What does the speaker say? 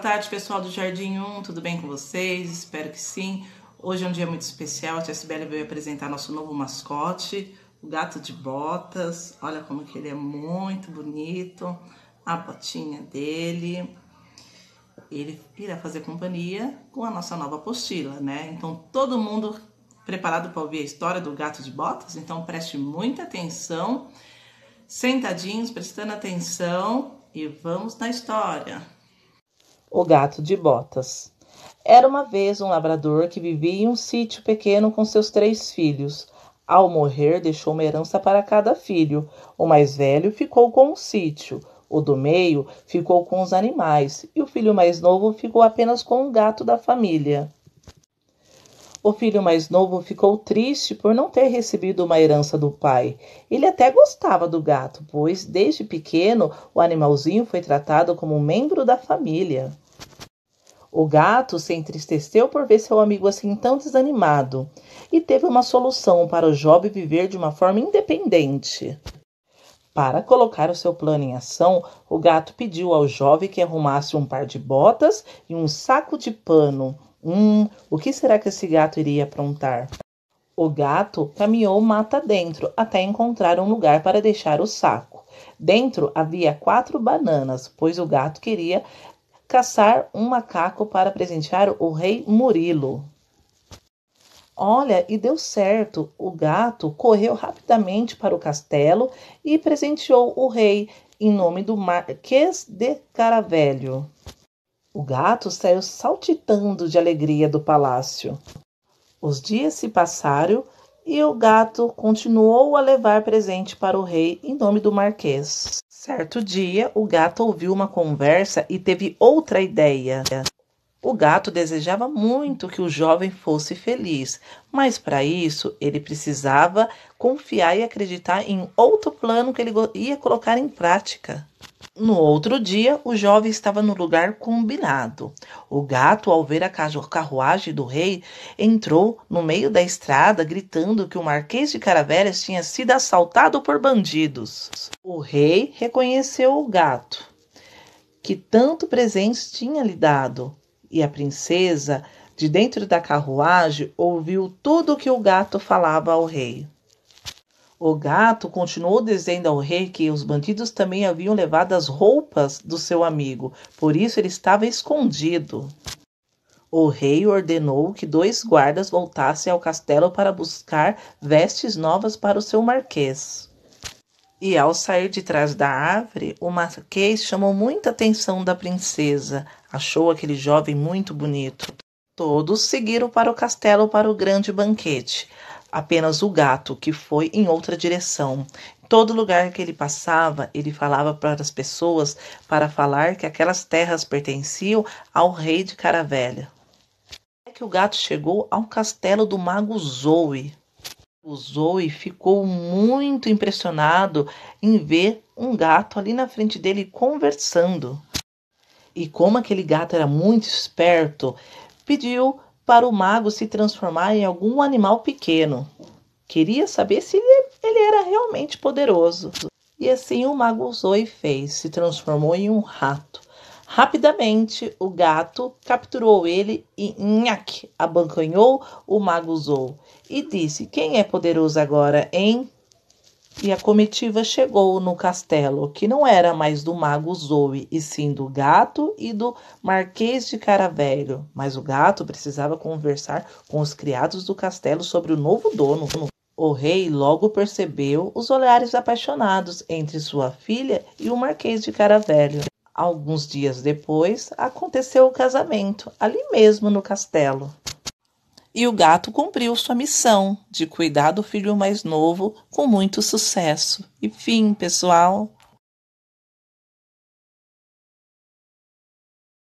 Boa tarde, pessoal do Jardim 1, tudo bem com vocês? Espero que sim. Hoje é um dia muito especial, a Tia Sibeli veio apresentar nosso novo mascote, o gato de botas. Olha como que ele é muito bonito, a botinha dele. Ele irá fazer companhia com a nossa nova apostila, né? Então, todo mundo preparado para ouvir a história do gato de botas? Então, preste muita atenção, sentadinhos, prestando atenção e vamos na história. O gato de botas. Era uma vez um labrador que vivia em um sítio pequeno com seus três filhos. Ao morrer, deixou uma herança para cada filho. O mais velho ficou com o sítio, o do meio ficou com os animais e o filho mais novo ficou apenas com o gato da família. O filho mais novo ficou triste por não ter recebido uma herança do pai. Ele até gostava do gato, pois desde pequeno o animalzinho foi tratado como um membro da família. O gato se entristeceu por ver seu amigo assim tão desanimado e teve uma solução para o jovem viver de uma forma independente. Para colocar o seu plano em ação, o gato pediu ao jovem que arrumasse um par de botas e um saco de pano Hum, o que será que esse gato iria aprontar? O gato caminhou mata dentro até encontrar um lugar para deixar o saco. Dentro havia quatro bananas, pois o gato queria caçar um macaco para presentear o rei Murilo. Olha, e deu certo. O gato correu rapidamente para o castelo e presenteou o rei em nome do Marquês de Caravelho. O gato saiu saltitando de alegria do palácio. Os dias se passaram e o gato continuou a levar presente para o rei em nome do marquês. Certo dia, o gato ouviu uma conversa e teve outra ideia. O gato desejava muito que o jovem fosse feliz, mas para isso ele precisava confiar e acreditar em outro plano que ele ia colocar em prática. No outro dia, o jovem estava no lugar combinado. O gato, ao ver a carruagem do rei, entrou no meio da estrada gritando que o Marquês de Caravelas tinha sido assaltado por bandidos. O rei reconheceu o gato, que tanto presente tinha lhe dado, e a princesa, de dentro da carruagem, ouviu tudo o que o gato falava ao rei. O gato continuou dizendo ao rei que os bandidos também haviam levado as roupas do seu amigo, por isso ele estava escondido. O rei ordenou que dois guardas voltassem ao castelo para buscar vestes novas para o seu marquês. E ao sair de trás da árvore, o marquês chamou muita atenção da princesa. Achou aquele jovem muito bonito. Todos seguiram para o castelo para o grande banquete. Apenas o gato, que foi em outra direção. Todo lugar que ele passava, ele falava para as pessoas para falar que aquelas terras pertenciam ao rei de Caravelha. É que o gato chegou ao castelo do mago Zoe, usou e ficou muito impressionado em ver um gato ali na frente dele conversando. E como aquele gato era muito esperto, pediu para o mago se transformar em algum animal pequeno. Queria saber se ele era realmente poderoso. E assim o mago usou e fez, se transformou em um rato. Rapidamente, o gato capturou ele e nhac, abancanhou o mago Zou e disse: Quem é poderoso agora, hein? E a comitiva chegou no castelo, que não era mais do mago Zoe, e sim do gato e do Marquês de Caravelho. Mas o gato precisava conversar com os criados do castelo sobre o novo dono. O rei logo percebeu os olhares apaixonados entre sua filha e o Marquês de Caravelho. Alguns dias depois, aconteceu o casamento, ali mesmo no castelo. E o gato cumpriu sua missão de cuidar do filho mais novo com muito sucesso. E fim, pessoal.